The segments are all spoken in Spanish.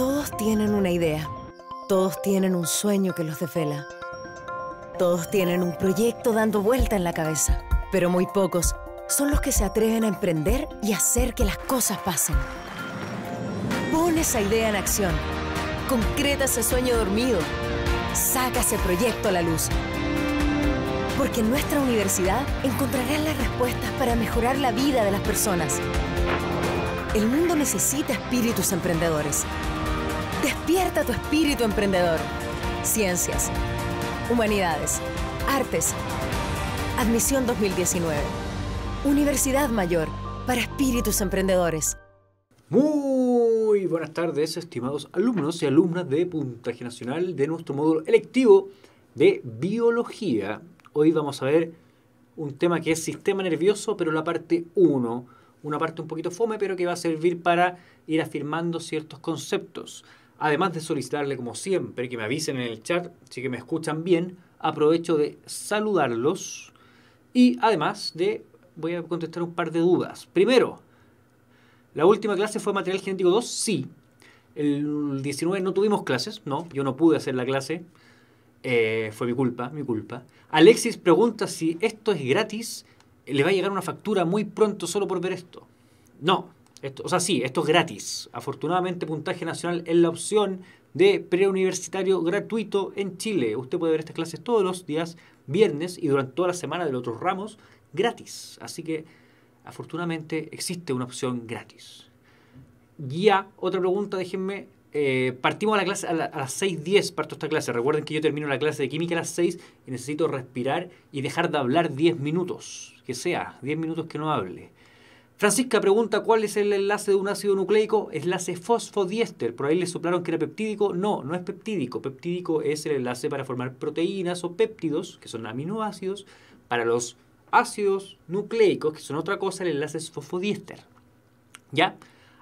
Todos tienen una idea. Todos tienen un sueño que los desvela. Todos tienen un proyecto dando vuelta en la cabeza. Pero muy pocos son los que se atreven a emprender y hacer que las cosas pasen. Pon esa idea en acción. Concreta ese sueño dormido. Saca ese proyecto a la luz. Porque en nuestra universidad encontrarás las respuestas para mejorar la vida de las personas. El mundo necesita espíritus emprendedores. Despierta tu espíritu emprendedor. Ciencias, Humanidades, Artes. Admisión 2019. Universidad Mayor para espíritus emprendedores. Muy buenas tardes, estimados alumnos y alumnas de Puntaje Nacional de nuestro módulo electivo de Biología. Hoy vamos a ver un tema que es sistema nervioso, pero la parte 1, una parte un poquito fome, pero que va a servir para ir afirmando ciertos conceptos. Además de solicitarle, como siempre, que me avisen en el chat si que me escuchan bien, aprovecho de saludarlos y además de voy a contestar un par de dudas. Primero, ¿la última clase fue material genético 2? Sí. El 19 no tuvimos clases, no, yo no pude hacer la clase. Eh, fue mi culpa, mi culpa. Alexis pregunta si esto es gratis, le va a llegar una factura muy pronto solo por ver esto. No, o sea, sí, esto es gratis. Afortunadamente, Puntaje Nacional es la opción de preuniversitario gratuito en Chile. Usted puede ver estas clases todos los días, viernes y durante toda la semana de los otros ramos, gratis. Así que, afortunadamente, existe una opción gratis. Ya, otra pregunta, déjenme. Eh, partimos a la clase a, a las 6.10, parto esta clase. Recuerden que yo termino la clase de química a las 6 y necesito respirar y dejar de hablar 10 minutos. Que sea, 10 minutos que no hable. Francisca pregunta cuál es el enlace de un ácido nucleico, enlace fosfodiéster. Por ahí le soplaron que era peptídico. No, no es peptídico. Peptídico es el enlace para formar proteínas o péptidos, que son aminoácidos. Para los ácidos nucleicos, que son otra cosa, el enlace es fosfodiéster. ¿Ya?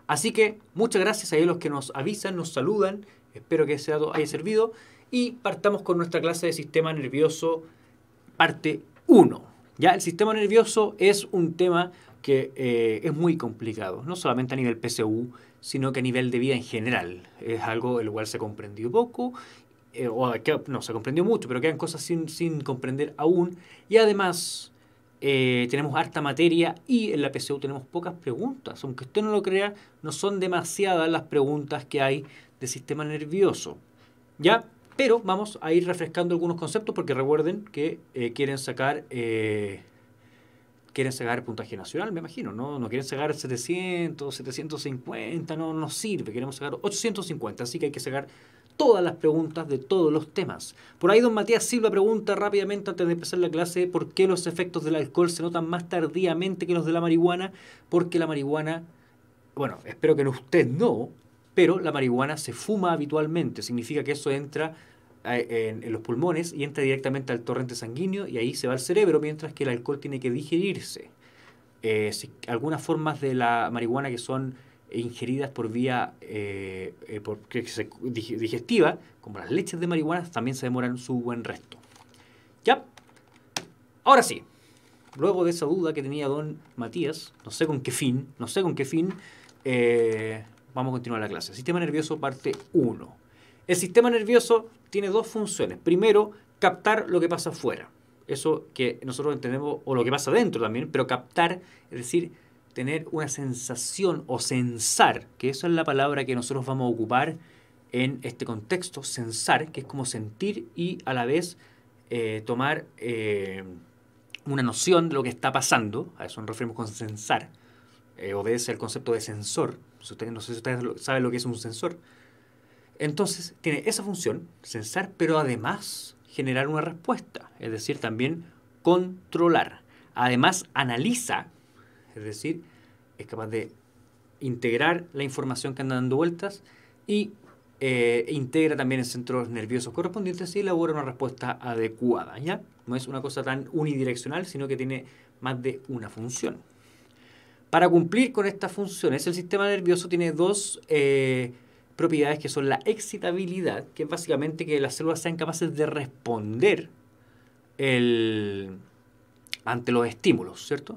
Así que muchas gracias a ellos los que nos avisan, nos saludan. Espero que ese dato haya servido. Y partamos con nuestra clase de sistema nervioso, parte 1. Ya, el sistema nervioso es un tema que eh, es muy complicado, no solamente a nivel PSU, sino que a nivel de vida en general. Es algo el cual se comprendió poco, eh, o no, se comprendió mucho, pero quedan cosas sin, comprender aún. Y además, eh, tenemos harta materia y en la PSU tenemos pocas preguntas. Aunque usted no lo crea, no son demasiadas las preguntas que hay de sistema nervioso. ¿Ya? Pero vamos a ir refrescando algunos conceptos porque recuerden que quieren sacar quieren sacar puntaje nacional, me imagino, ¿no? No quieren sacar 700, 750, no nos sirve, queremos sacar 850, así que hay que sacar todas las preguntas de todos los temas. Por ahí don Matías Silva pregunta rápidamente antes de empezar la clase por qué los efectos del alcohol se notan más tardíamente que los de la marihuana, porque la marihuana, bueno, espero que usted no, pero la marihuana se fuma habitualmente, significa que eso entra en, los pulmones y entra directamente al torrente sanguíneo y ahí se va al cerebro, mientras que el alcohol tiene que digerirse. Eh, algunas formas de la marihuana que son ingeridas por vía eh, eh, digestiva, como las leches de marihuana, también se demoran su buen resto. ¿Ya? Ahora sí, luego de esa duda que tenía don Matías, no sé con qué fin, no sé con qué fin, vamos a continuar la clase. Sistema nervioso parte 1. El sistema nervioso tiene dos funciones. Primero, captar lo que pasa afuera. Eso que nosotros entendemos, o lo que pasa dentro también, pero captar, es decir, tener una sensación o sensar, que esa es la palabra que nosotros vamos a ocupar en este contexto, sensar, que es como sentir y a la vez eh, tomar eh, una noción de lo que está pasando, a eso nos referimos con sensar, eh, obedece al concepto de sensor, no sé si ustedes saben lo que es un sensor, entonces, tiene esa función, censar, pero además generar una respuesta, es decir, también controlar. Además, analiza, es decir, es capaz de integrar la información que anda dando vueltas y eh, integra también en centros nerviosos correspondientes y elabora una respuesta adecuada. ¿ya? No es una cosa tan unidireccional, sino que tiene más de una función. Para cumplir con estas funciones, el sistema nervioso tiene dos... Eh, propiedades que son la excitabilidad, que es básicamente que las células sean capaces de responder ante los estímulos, ¿cierto?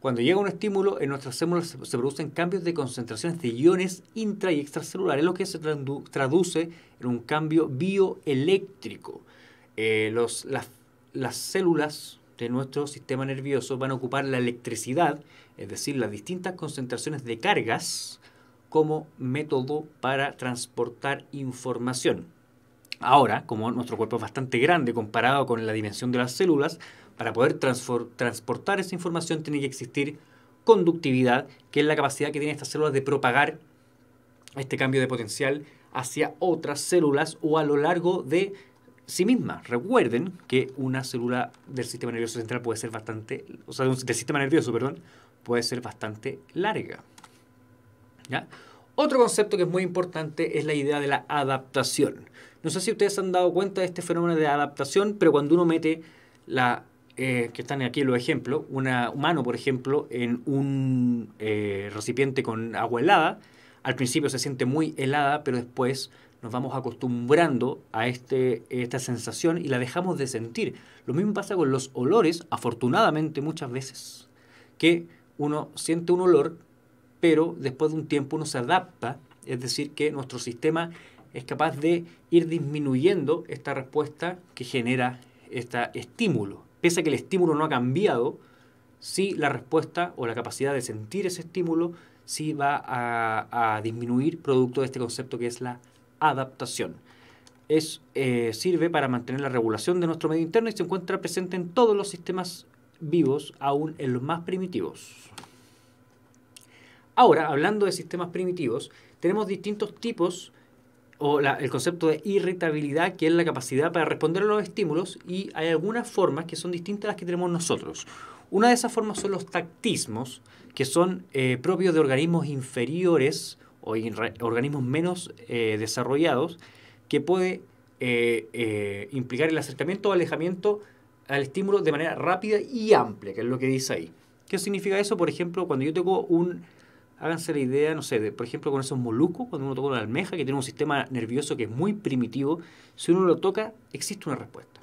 Cuando llega un estímulo, en nuestras células se producen cambios de concentraciones de iones intra y extracelulares, lo que se traduce en un cambio bioeléctrico. Eh, las células de nuestro sistema nervioso van a ocupar la electricidad, es decir, las distintas concentraciones de cargas, como método para transportar información. Ahora, como nuestro cuerpo es bastante grande comparado con la dimensión de las células, para poder transportar esa información tiene que existir conductividad, que es la capacidad que tienen estas células de propagar este cambio de potencial hacia otras células o a lo largo de sí misma. Recuerden que una célula del sistema nervioso central puede ser bastante, o sea, del sistema nervioso, perdón, puede ser bastante larga. Otro concepto que es muy importante es la idea de la adaptación. No sé si ustedes han dado cuenta de este fenómeno de adaptación, pero cuando uno mete la, eh, que están aquí los ejemplos, una humano, por ejemplo, en un eh, recipiente con agua helada, al principio se siente muy helada, pero después nos vamos acostumbrando a este, esta sensación y la dejamos de sentir. Lo mismo pasa con los olores, afortunadamente muchas veces, que uno siente un olor pero después de un tiempo uno se adapta, es decir, que nuestro sistema es capaz de ir disminuyendo esta respuesta que genera este estímulo. Pese a que el estímulo no ha cambiado, sí la respuesta o la capacidad de sentir ese estímulo sí va a, disminuir producto de este concepto que es la adaptación. Es, eh, sirve para mantener la regulación de nuestro medio interno y se encuentra presente en todos los sistemas vivos, aún en los más primitivos. Ahora, hablando de sistemas primitivos, tenemos distintos tipos o el concepto de irritabilidad, que es la capacidad para responder a los estímulos, y hay algunas formas que son distintas a las que tenemos nosotros. Una de esas formas son los tactismos, que son eh, propios de organismos inferiores o organismos menos eh, desarrollados, que puede eh, implicar el acercamiento o alejamiento al estímulo de manera rápida y amplia, que es lo que dice ahí. ¿Qué significa eso? Por ejemplo, cuando yo tengo un háganse la idea, no sé, por ejemplo, con esos molucos, cuando uno toca una almeja que tiene un sistema nervioso que es muy primitivo, si uno lo toca, existe una respuesta.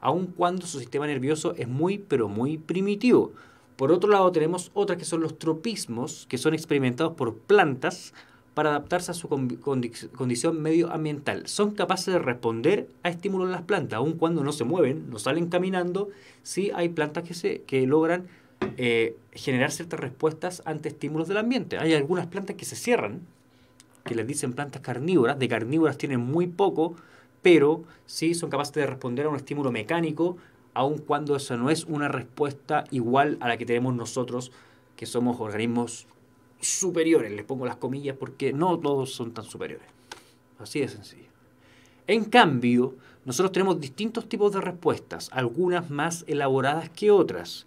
Aun cuando su sistema nervioso es muy, pero muy primitivo. Por otro lado, tenemos otras que son los tropismos, que son experimentados por plantas para adaptarse a su condición medioambiental. Son capaces de responder a estímulos de las plantas, aun cuando no se mueven, no salen caminando, sí hay plantas que, se, que logran eh, generar ciertas respuestas ante estímulos del ambiente. Hay algunas plantas que se cierran, que les dicen plantas carnívoras, de carnívoras tienen muy poco, pero sí son capaces de responder a un estímulo mecánico, aun cuando eso no es una respuesta igual a la que tenemos nosotros, que somos organismos superiores, les pongo las comillas porque no todos son tan superiores. Así de sencillo. En cambio, nosotros tenemos distintos tipos de respuestas, algunas más elaboradas que otras.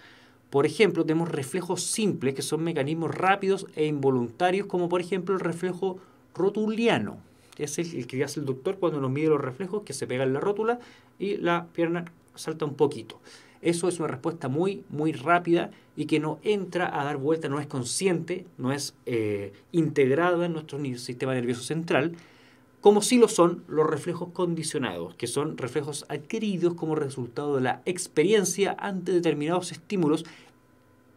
Por ejemplo, tenemos reflejos simples, que son mecanismos rápidos e involuntarios, como por ejemplo el reflejo rotuliano. Es el, que hace el doctor cuando nos mide los reflejos, que se pega en la rótula y la pierna salta un poquito. Eso es una respuesta muy, muy rápida y que no entra a dar vuelta, no es consciente, no es integrado eh, integrada en nuestro sistema nervioso central, como sí lo son los reflejos condicionados, que son reflejos adquiridos como resultado de la experiencia ante determinados estímulos,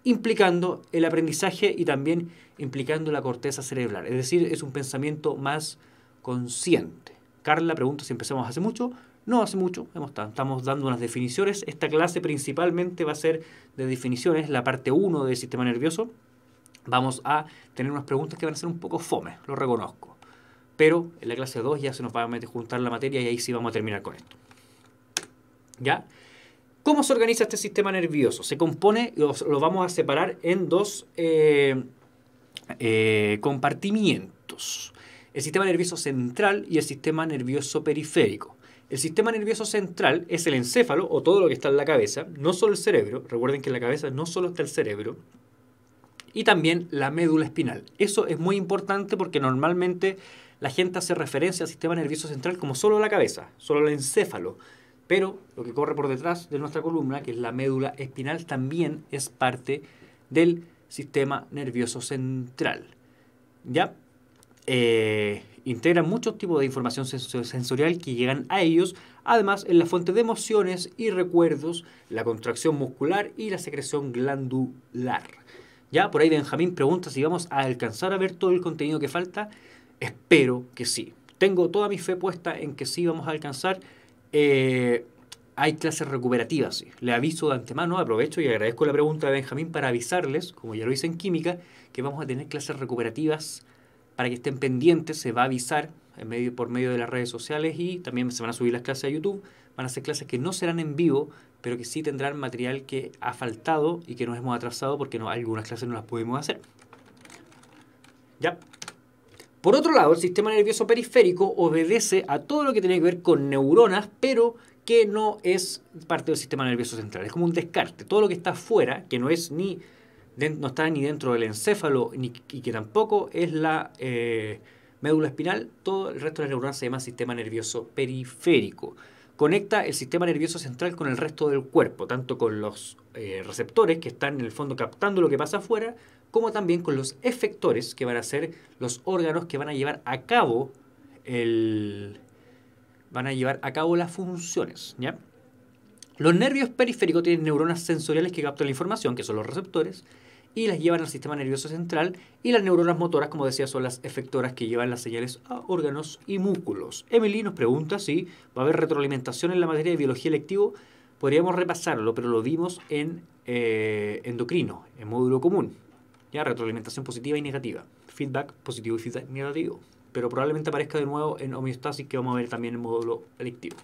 implicando el aprendizaje y también implicando la corteza cerebral. Es decir, es un pensamiento más consciente. Carla pregunta si empezamos hace mucho. No hace mucho, estamos dando unas definiciones. Esta clase principalmente va a ser de definiciones, la parte 1 del sistema nervioso. Vamos a tener unas preguntas que van a ser un poco fome, lo reconozco pero en la clase 2 ya se nos va a juntar la materia y ahí sí vamos a terminar con esto. ¿Ya? ¿Cómo se organiza este sistema nervioso? Se compone, lo, vamos a separar en dos eh, eh, compartimientos. El sistema nervioso central y el sistema nervioso periférico. El sistema nervioso central es el encéfalo o todo lo que está en la cabeza, no solo el cerebro, recuerden que en la cabeza no solo está el cerebro, y también la médula espinal. Eso es muy importante porque normalmente la gente hace referencia al sistema nervioso central como solo la cabeza, solo el encéfalo. Pero lo que corre por detrás de nuestra columna, que es la médula espinal, también es parte del sistema nervioso central. ¿Ya? Eh, integran muchos tipos de información sensorial que llegan a ellos, además en la fuente de emociones y recuerdos, la contracción muscular y la secreción glandular. Ya por ahí Benjamín pregunta si vamos a alcanzar a ver todo el contenido que falta. Espero que sí. Tengo toda mi fe puesta en que sí vamos a alcanzar. Eh, hay clases recuperativas, Le aviso de antemano, aprovecho y agradezco la pregunta de Benjamín para avisarles, como ya lo hice en química, que vamos a tener clases recuperativas para que estén pendientes. Se va a avisar por medio de las redes sociales y también se van a subir las clases a YouTube. Van a ser clases que no serán en vivo, pero que sí tendrán material que ha faltado y que nos hemos atrasado porque no, algunas clases no las pudimos hacer. Ya. Por otro lado, el sistema nervioso periférico obedece a todo lo que tiene que ver con neuronas, pero que no es parte del sistema nervioso central. Es como un descarte. Todo lo que está fuera, que no es ni no está ni dentro del encéfalo ni, y que tampoco es la eh, médula espinal, todo el resto de las neuronas se llama sistema nervioso periférico. Conecta el sistema nervioso central con el resto del cuerpo, tanto con los eh, receptores que están en el fondo captando lo que pasa afuera, como también con los efectores, que van a ser los órganos que van a llevar a cabo el, van a llevar a cabo las funciones. ¿ya? Los nervios periféricos tienen neuronas sensoriales que captan la información, que son los receptores, y las llevan al sistema nervioso central, y las neuronas motoras, como decía, son las efectoras que llevan las señales a órganos y músculos. Emily nos pregunta si va a haber retroalimentación en la materia de biología electivo. Podríamos repasarlo, pero lo vimos en eh, endocrino, en módulo común. Ya, retroalimentación positiva y negativa. Feedback positivo y feedback negativo. Pero probablemente aparezca de nuevo en homeostasis que vamos a ver también en el módulo electivo.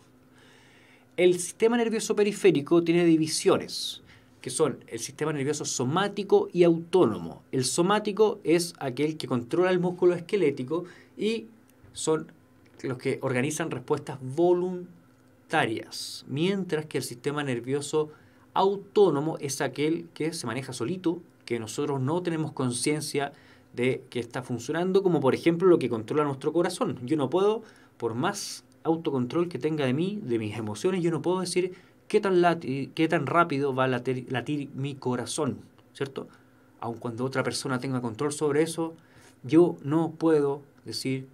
El sistema nervioso periférico tiene divisiones, que son el sistema nervioso somático y autónomo. El somático es aquel que controla el músculo esquelético y son los que organizan respuestas voluntarias, mientras que el sistema nervioso autónomo es aquel que se maneja solito que nosotros no tenemos conciencia de que está funcionando, como por ejemplo lo que controla nuestro corazón. Yo no puedo, por más autocontrol que tenga de mí, de mis emociones, yo no puedo decir qué tan, qué tan rápido va a latir, mi corazón, ¿cierto? Aun cuando otra persona tenga control sobre eso, yo no puedo decir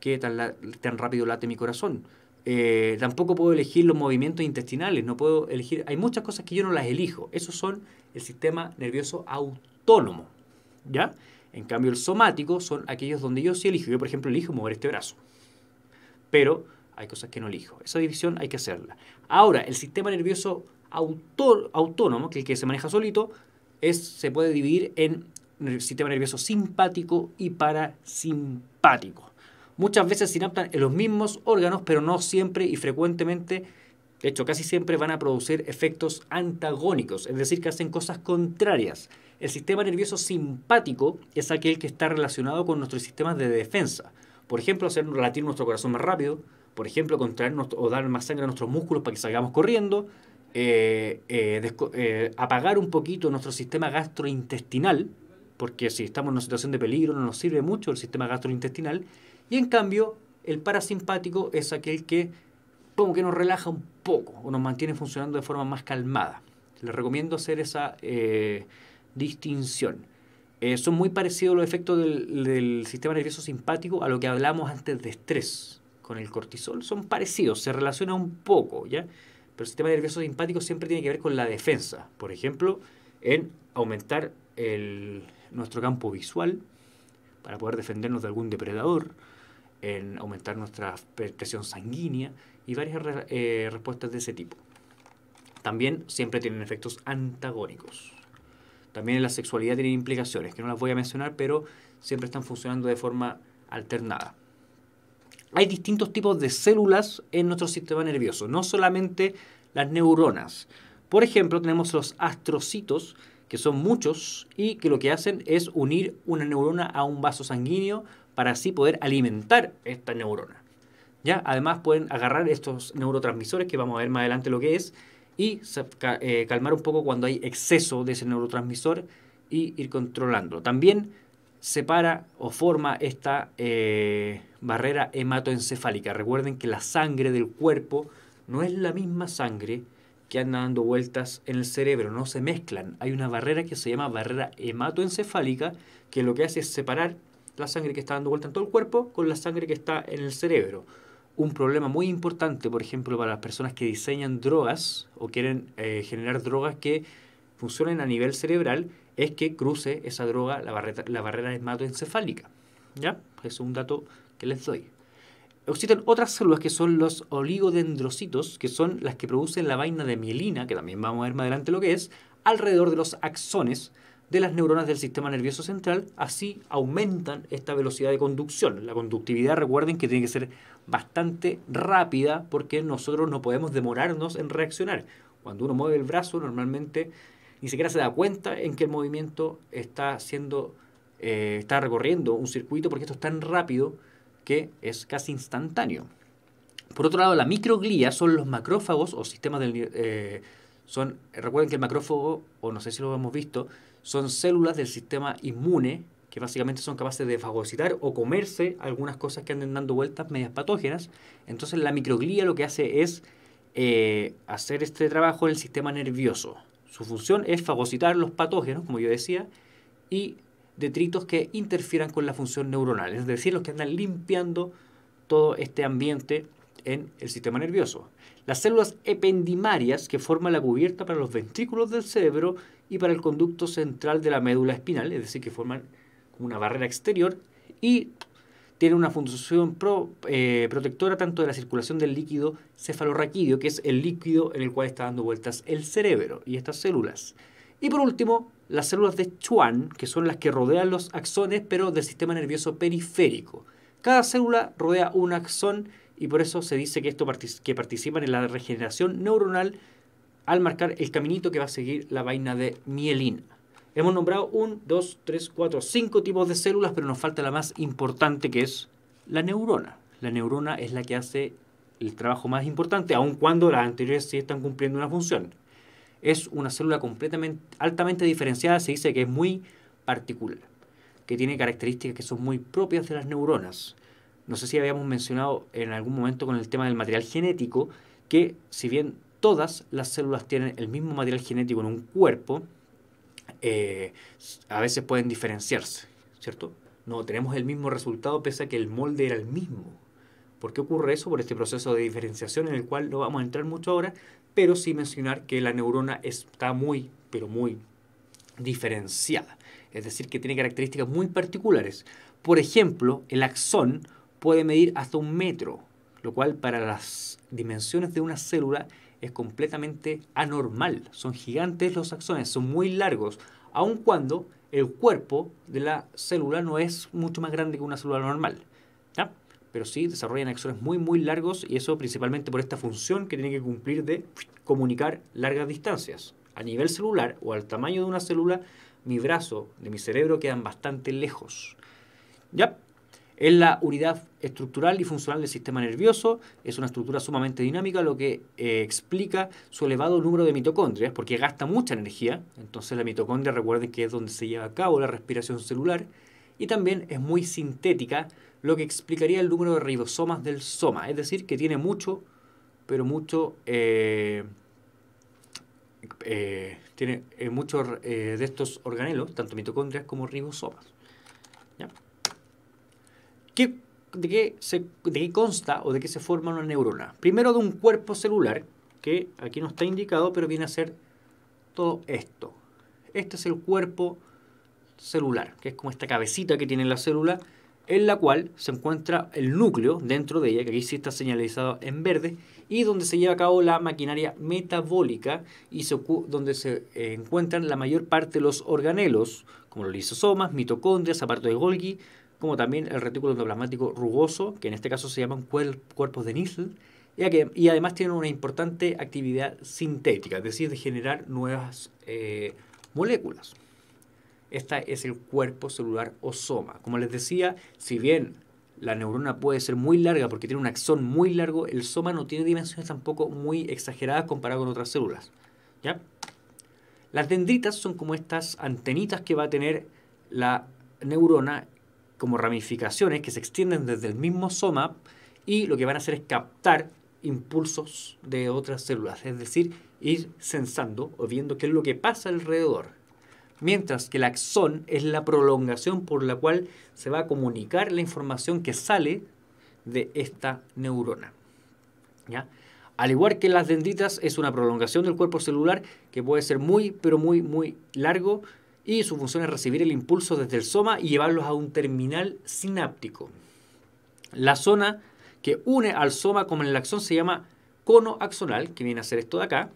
qué tan, tan rápido late mi corazón. Eh, tampoco puedo elegir los movimientos intestinales, no puedo elegir, hay muchas cosas que yo no las elijo, esos son el sistema nervioso autónomo, ¿ya? En cambio, el somático son aquellos donde yo sí elijo, yo por ejemplo elijo mover este brazo, pero hay cosas que no elijo, esa división hay que hacerla. Ahora, el sistema nervioso autónomo, que es el que se maneja solito, es, se puede dividir en sistema nervioso simpático y parasimpático muchas veces se inaptan en los mismos órganos, pero no siempre y frecuentemente, de hecho casi siempre van a producir efectos antagónicos, es decir, que hacen cosas contrarias. El sistema nervioso simpático es aquel que está relacionado con nuestros sistemas de defensa. Por ejemplo, hacer latir nuestro corazón más rápido, por ejemplo, contraer o dar más sangre a nuestros músculos para que salgamos corriendo, eh, eh, eh, apagar un poquito nuestro sistema gastrointestinal, porque si estamos en una situación de peligro no nos sirve mucho el sistema gastrointestinal, y en cambio, el parasimpático es aquel que como que nos relaja un poco o nos mantiene funcionando de forma más calmada. Les recomiendo hacer esa eh, distinción. Eh, son muy parecidos los efectos del, sistema nervioso simpático a lo que hablamos antes de estrés con el cortisol. Son parecidos, se relaciona un poco, ¿ya? Pero el sistema nervioso simpático siempre tiene que ver con la defensa. Por ejemplo, en aumentar nuestro campo visual para poder defendernos de algún depredador en aumentar nuestra presión sanguínea y varias eh, respuestas de ese tipo. También siempre tienen efectos antagónicos. También en la sexualidad tienen implicaciones, que no las voy a mencionar, pero siempre están funcionando de forma alternada. Hay distintos tipos de células en nuestro sistema nervioso, no solamente las neuronas. Por ejemplo, tenemos los astrocitos, que son muchos y que lo que hacen es unir una neurona a un vaso sanguíneo para así poder alimentar esta neurona. ¿Ya? Además pueden agarrar estos neurotransmisores que vamos a ver más adelante lo que es y eh, calmar un poco cuando hay exceso de ese neurotransmisor y ir controlándolo. También separa o forma esta eh, barrera hematoencefálica. Recuerden que la sangre del cuerpo no es la misma sangre que anda dando vueltas en el cerebro, no se mezclan. Hay una barrera que se llama barrera hematoencefálica que lo que hace es separar la sangre que está dando vuelta en todo el cuerpo con la sangre que está en el cerebro. Un problema muy importante, por ejemplo, para las personas que diseñan drogas o quieren eh, generar drogas que funcionen a nivel cerebral, es que cruce esa droga la barrera, la barrera hematoencefálica. ¿Ya? Es un dato que les doy. Existen otras células que son los oligodendrocitos, que son las que producen la vaina de mielina, que también vamos a ver más adelante lo que es, alrededor de los axones, de las neuronas del sistema nervioso central, así aumentan esta velocidad de conducción. La conductividad, recuerden que tiene que ser bastante rápida porque nosotros no podemos demorarnos en reaccionar. Cuando uno mueve el brazo, normalmente ni siquiera se da cuenta en que el movimiento está siendo, eh, está recorriendo un circuito porque esto es tan rápido que es casi instantáneo. Por otro lado, la microglía son los macrófagos o sistemas del... Eh, son, recuerden que el macrófago, o no sé si lo hemos visto, son células del sistema inmune que básicamente son capaces de fagocitar o comerse algunas cosas que anden dando vueltas medias patógenas. Entonces la microglía lo que hace es eh, hacer este trabajo en el sistema nervioso. Su función es fagocitar los patógenos, como yo decía, y detritos que interfieran con la función neuronal, es decir, los que andan limpiando todo este ambiente en el sistema nervioso. Las células ependimarias que forman la cubierta para los ventrículos del cerebro y para el conducto central de la médula espinal, es decir, que forman una barrera exterior y tiene una función eh, protectora tanto de la circulación del líquido cefalorraquídeo, que es el líquido en el cual está dando vueltas el cerebro y estas células. Y por último, las células de Chuan, que son las que rodean los axones, pero del sistema nervioso periférico. Cada célula rodea un axón y por eso se dice que, esto que participan en la regeneración neuronal al marcar el caminito que va a seguir la vaina de mielina. Hemos nombrado un, 2, 3, cuatro, cinco tipos de células, pero nos falta la más importante que es la neurona. La neurona es la que hace el trabajo más importante, aun cuando las anteriores sí están cumpliendo una función. Es una célula completamente, altamente diferenciada, se dice que es muy particular, que tiene características que son muy propias de las neuronas. No sé si habíamos mencionado en algún momento con el tema del material genético, que si bien todas las células tienen el mismo material genético en un cuerpo, eh, a veces pueden diferenciarse, ¿cierto? No tenemos el mismo resultado pese a que el molde era el mismo. ¿Por qué ocurre eso? Por este proceso de diferenciación en el cual no vamos a entrar mucho ahora, pero sí mencionar que la neurona está muy, pero muy diferenciada. Es decir, que tiene características muy particulares. Por ejemplo, el axón puede medir hasta un metro lo cual para las dimensiones de una célula es completamente anormal. Son gigantes los axones, son muy largos, aun cuando el cuerpo de la célula no es mucho más grande que una célula normal. Pero sí desarrollan axones muy, muy largos y eso principalmente por esta función que tiene que cumplir de comunicar largas distancias. A nivel celular o al tamaño de una célula, mi brazo de mi cerebro quedan bastante lejos. ¿Ya? Es la unidad estructural y funcional del sistema nervioso, es una estructura sumamente dinámica, lo que eh, explica su elevado número de mitocondrias, porque gasta mucha energía, entonces la mitocondria recuerden que es donde se lleva a cabo la respiración celular, y también es muy sintética, lo que explicaría el número de ribosomas del soma, es decir, que tiene mucho, pero mucho... Eh, eh, tiene muchos de estos organelos, tanto mitocondrias como ribosomas. ¿Ya? de, qué consta o de qué se forma una neurona? Primero de un cuerpo celular, que aquí no está indicado, pero viene a ser todo esto. Este es el cuerpo celular, que es como esta cabecita que tiene la célula, en la cual se encuentra el núcleo dentro de ella, que aquí sí está señalizado en verde, y donde se lleva a cabo la maquinaria metabólica y donde se eh, encuentran la mayor parte de los organelos, como los lisosomas, mitocondrias, aparato de Golgi, como también el retículo endoplasmático rugoso, que en este caso se llaman cuerpos de Nissl, y además tienen una importante actividad sintética, es decir, de generar nuevas eh, moléculas. Este es el cuerpo celular o soma. Como les decía, si bien la neurona puede ser muy larga porque tiene un axón muy largo, el soma no tiene dimensiones tampoco muy exageradas comparado con otras células. Las dendritas son como estas antenitas que va a tener la neurona como ramificaciones que se extienden desde el mismo soma y lo que van a hacer es captar impulsos de otras células, es decir, ir sensando o viendo qué es lo que pasa alrededor. Mientras que el axón es la prolongación por la cual se va a comunicar la información que sale de esta neurona. ¿Ya? Al igual que las dendritas, es una prolongación del cuerpo celular que puede ser muy, pero muy, muy largo y su función es recibir el impulso desde el soma y llevarlos a un terminal sináptico. La zona que une al soma con el axón se llama cono axonal, que viene a ser esto de acá,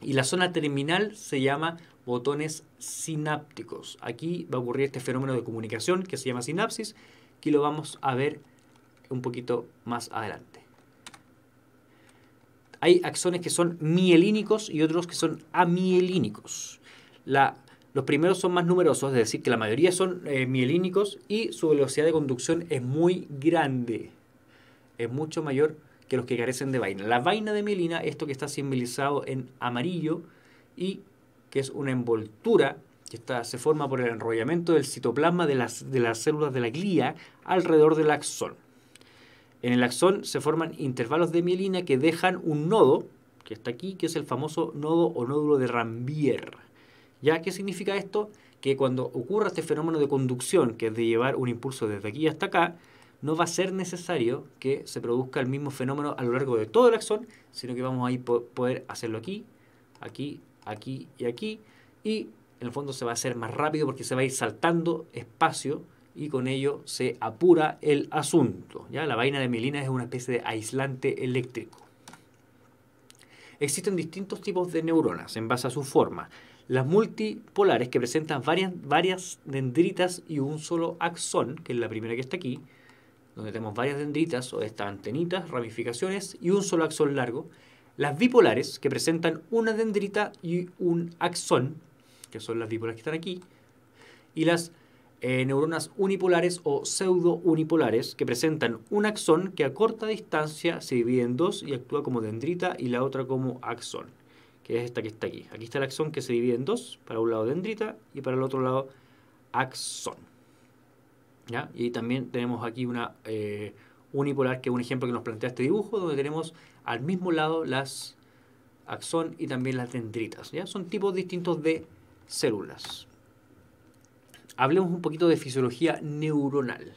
y la zona terminal se llama botones sinápticos. Aquí va a ocurrir este fenómeno de comunicación que se llama sinapsis, que lo vamos a ver un poquito más adelante. Hay axones que son mielínicos y otros que son amielínicos los primeros son más numerosos, es decir, que la mayoría son eh, mielínicos y su velocidad de conducción es muy grande, es mucho mayor que los que carecen de vaina. La vaina de mielina, esto que está simbolizado en amarillo y que es una envoltura que se forma por el enrollamiento del citoplasma de las, de las células de la glía alrededor del axón. En el axón se forman intervalos de mielina que dejan un nodo, que está aquí, que es el famoso nodo o nódulo de Rambier. ¿Ya qué significa esto? Que cuando ocurra este fenómeno de conducción, que es de llevar un impulso desde aquí hasta acá, no va a ser necesario que se produzca el mismo fenómeno a lo largo de todo el axón, sino que vamos a poder hacerlo aquí, aquí, aquí y aquí. Y en el fondo se va a hacer más rápido porque se va a ir saltando espacio y con ello se apura el asunto. ¿ya? La vaina de mielina es una especie de aislante eléctrico. Existen distintos tipos de neuronas en base a su forma. Las multipolares que presentan varias, varias dendritas y un solo axón, que es la primera que está aquí, donde tenemos varias dendritas o estas antenitas, ramificaciones y un solo axón largo. Las bipolares que presentan una dendrita y un axón, que son las bipolares que están aquí. Y las eh, neuronas unipolares o pseudo-unipolares que presentan un axón que a corta distancia se divide en dos y actúa como dendrita y la otra como axón que es esta que está aquí. Aquí está el axón que se divide en dos, para un lado dendrita y para el otro lado axón. Y también tenemos aquí una eh, unipolar, que es un ejemplo que nos plantea este dibujo, donde tenemos al mismo lado las axón y también las dendritas. ¿ya? Son tipos distintos de células. Hablemos un poquito de fisiología neuronal.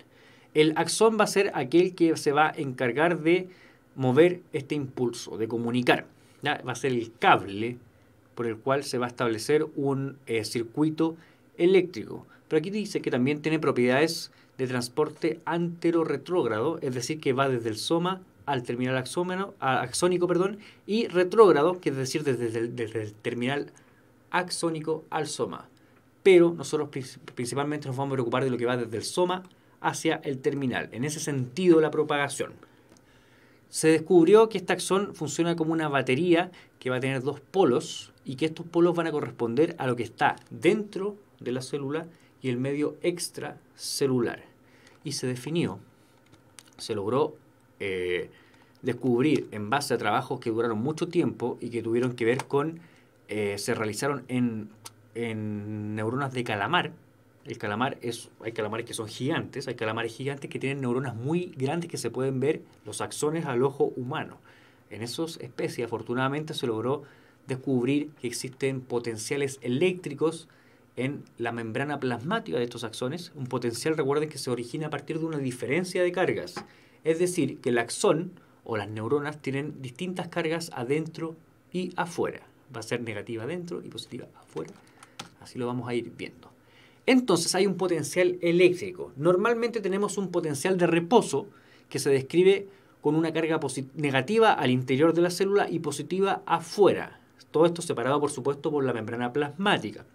El axón va a ser aquel que se va a encargar de mover este impulso, de comunicar va a ser el cable por el cual se va a establecer un eh, circuito eléctrico. Pero aquí dice que también tiene propiedades de transporte antero-retrógrado, es decir, que va desde el soma al terminal axómeno, axónico perdón, y retrógrado, que es decir, desde desde el terminal axónico al soma. Pero nosotros principalmente nos vamos a preocupar de lo que va desde el soma hacia el terminal. En ese sentido, la propagación se descubrió que esta axón funciona como una batería que va a tener dos polos y que estos polos van a corresponder a lo que está dentro de la célula y el medio extracelular. Y se definió, se logró eh, descubrir en base a trabajos que duraron mucho tiempo y que tuvieron que ver con, eh, se realizaron en, en neuronas de calamar, el calamar es, hay calamares que son gigantes, hay calamares gigantes que tienen neuronas muy grandes que se pueden ver los axones al ojo humano. En esas especies, afortunadamente, se logró descubrir que existen potenciales eléctricos en la membrana plasmática de estos axones. Un potencial, recuerden, que se origina a partir de una diferencia de cargas. Es decir, que el axón o las neuronas tienen distintas cargas adentro y afuera. Va a ser negativa adentro y positiva afuera. Así lo vamos a ir viendo. Entonces hay un potencial eléctrico. Normalmente tenemos un potencial de reposo que se describe con una carga negativa al interior de la célula y positiva afuera. Todo esto separado, por supuesto, por la membrana plasmática.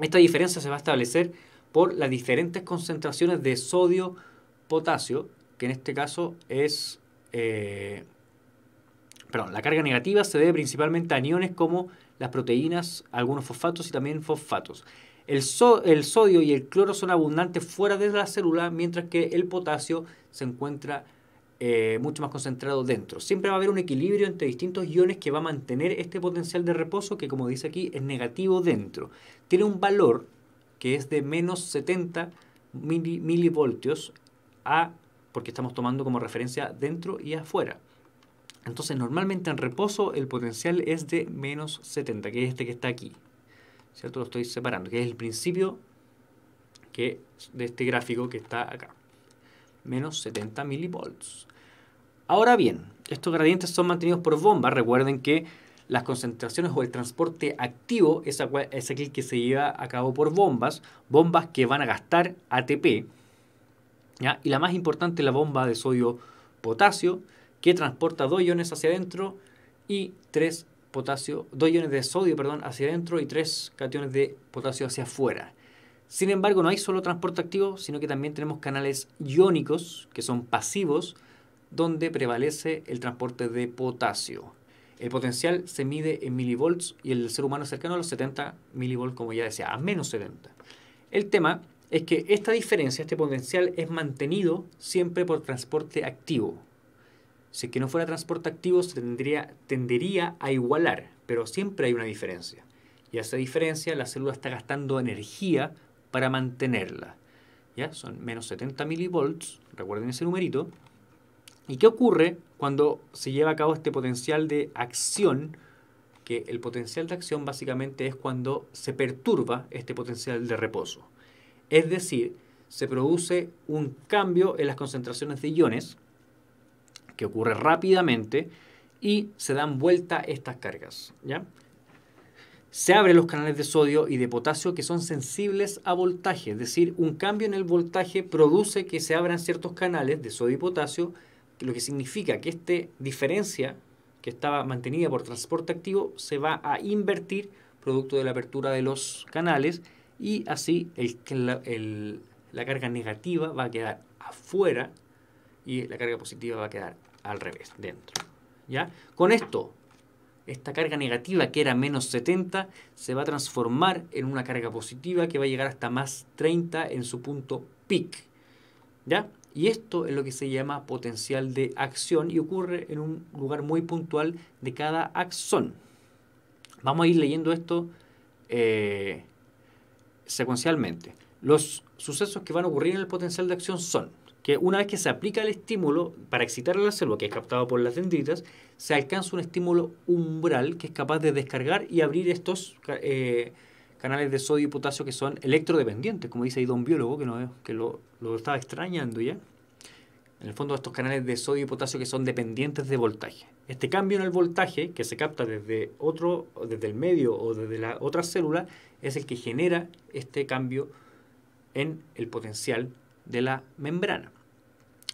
Esta diferencia se va a establecer por las diferentes concentraciones de sodio-potasio, que en este caso es... Eh, perdón, la carga negativa se debe principalmente a aniones como las proteínas, algunos fosfatos y también fosfatos. El, sodio y el cloro son abundantes fuera de la célula, mientras que el potasio se encuentra eh, mucho más concentrado dentro. Siempre va a haber un equilibrio entre distintos iones que va a mantener este potencial de reposo, que como dice aquí, es negativo dentro. Tiene un valor que es de menos 70 milivoltios a, porque estamos tomando como referencia dentro y afuera. Entonces normalmente en reposo el potencial es de menos 70, que es este que está aquí. ¿cierto? Lo estoy separando, que es el principio que, de este gráfico que está acá. Menos 70 milivolts. Ahora bien, estos gradientes son mantenidos por bombas. Recuerden que las concentraciones o el transporte activo es, aquel que se lleva a cabo por bombas, bombas que van a gastar ATP. Y la más importante es la bomba de sodio potasio, que transporta dos iones hacia adentro y tres potasio, 2 iones de sodio perdón, hacia adentro y tres cationes de potasio hacia afuera. Sin embargo, no hay solo transporte activo, sino que también tenemos canales iónicos, que son pasivos, donde prevalece el transporte de potasio. El potencial se mide en milivolts y el ser humano es cercano a los 70 milivolts, como ya decía, a menos 70. El tema es que esta diferencia, este potencial, es mantenido siempre por transporte activo. Si que no fuera transporte activo, se tendría, tendería a igualar, pero siempre hay una diferencia. Y esa diferencia, la célula está gastando energía para mantenerla. ¿Ya? Son menos 70 milivolts, recuerden ese numerito. ¿Y qué ocurre cuando se lleva a cabo este potencial de acción? Que el potencial de acción básicamente es cuando se perturba este potencial de reposo. Es decir, se produce un cambio en las concentraciones de iones que ocurre rápidamente y se dan vuelta estas cargas. ¿ya? Se abren los canales de sodio y de potasio que son sensibles a voltaje, es decir, un cambio en el voltaje produce que se abran ciertos canales de sodio y potasio, lo que significa que esta diferencia que estaba mantenida por transporte activo se va a invertir producto de la apertura de los canales y así la carga negativa va a quedar afuera y la carga positiva va a quedar al revés, dentro. ¿Ya? Con esto, esta carga negativa que era menos 70 se va a transformar en una carga positiva que va a llegar hasta más 30 en su punto peak. ¿Ya? Y esto es lo que se llama potencial de acción y ocurre en un lugar muy puntual de cada axón. Vamos a ir leyendo esto eh, secuencialmente. Los sucesos que van a ocurrir en el potencial de acción son que una vez que se aplica el estímulo para excitar a la célula, que es captado por las dendritas, se alcanza un estímulo umbral que es capaz de descargar y abrir estos eh, canales de sodio y potasio que son electrodependientes, como dice ahí don biólogo, que, no, que lo, lo estaba extrañando ya. En el fondo, estos canales de sodio y potasio que son dependientes de voltaje. Este cambio en el voltaje que se capta desde otro, desde el medio o desde la otra célula, es el que genera este cambio en el potencial de la membrana.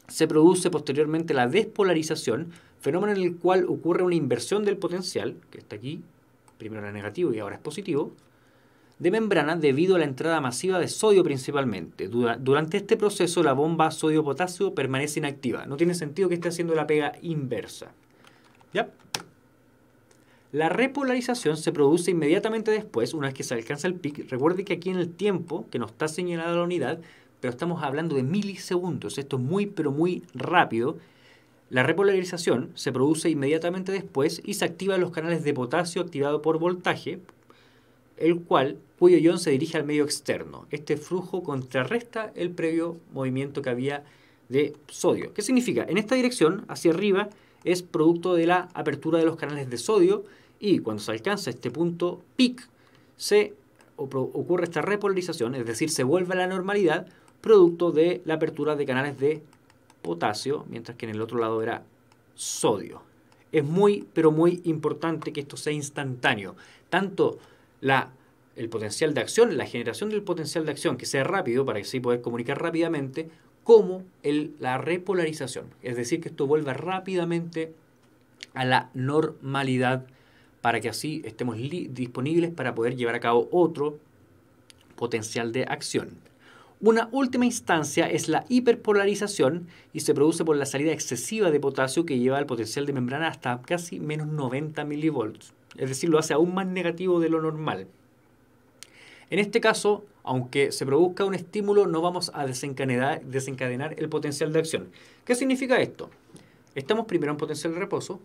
Se produce posteriormente la despolarización, fenómeno en el cual ocurre una inversión del potencial, que está aquí, primero era negativo y ahora es positivo, de membrana debido a la entrada masiva de sodio principalmente. Durante este proceso la bomba sodio-potasio permanece inactiva. No tiene sentido que esté haciendo la pega inversa. ¿Ya? La repolarización se produce inmediatamente después, una vez que se alcanza el pic. Recuerde que aquí en el tiempo, que nos está señalada la unidad, pero estamos hablando de milisegundos, esto es muy pero muy rápido. La repolarización se produce inmediatamente después y se activan los canales de potasio activado por voltaje, el cual cuyo ion se dirige al medio externo. Este flujo contrarresta el previo movimiento que había de sodio. ¿Qué significa? En esta dirección, hacia arriba, es producto de la apertura de los canales de sodio y cuando se alcanza este punto peak, se ocurre esta repolarización, es decir, se vuelve a la normalidad, producto de la apertura de canales de potasio, mientras que en el otro lado era sodio. Es muy, pero muy importante que esto sea instantáneo. Tanto la, el potencial de acción, la generación del potencial de acción, que sea rápido para así poder comunicar rápidamente, como la repolarización. Es decir, que esto vuelva rápidamente a la normalidad para que así estemos disponibles para poder llevar a cabo otro potencial de acción. Una última instancia es la hiperpolarización y se produce por la salida excesiva de potasio que lleva el potencial de membrana hasta casi menos 90 milivolts, es decir, lo hace aún más negativo de lo normal. En este caso, aunque se produzca un estímulo, no vamos a desencadenar, el potencial de acción. ¿Qué significa esto? Estamos primero en potencial de reposo,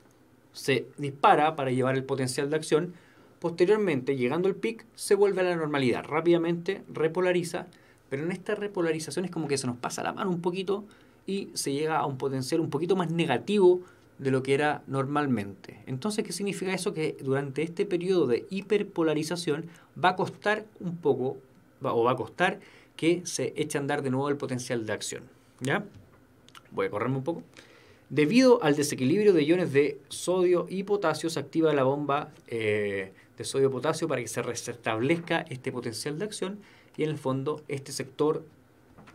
se dispara para llevar el potencial de acción, posteriormente, llegando al pic, se vuelve a la normalidad, rápidamente repolariza, pero en esta repolarización es como que se nos pasa la mano un poquito y se llega a un potencial un poquito más negativo de lo que era normalmente. Entonces, ¿qué significa eso? Que durante este periodo de hiperpolarización va a costar un poco, o va a costar que se eche a andar de nuevo el potencial de acción. ¿Ya? Voy a correrme un poco. Debido al desequilibrio de iones de sodio y potasio, se activa la bomba eh, de sodio-potasio para que se restablezca este potencial de acción y en el fondo este sector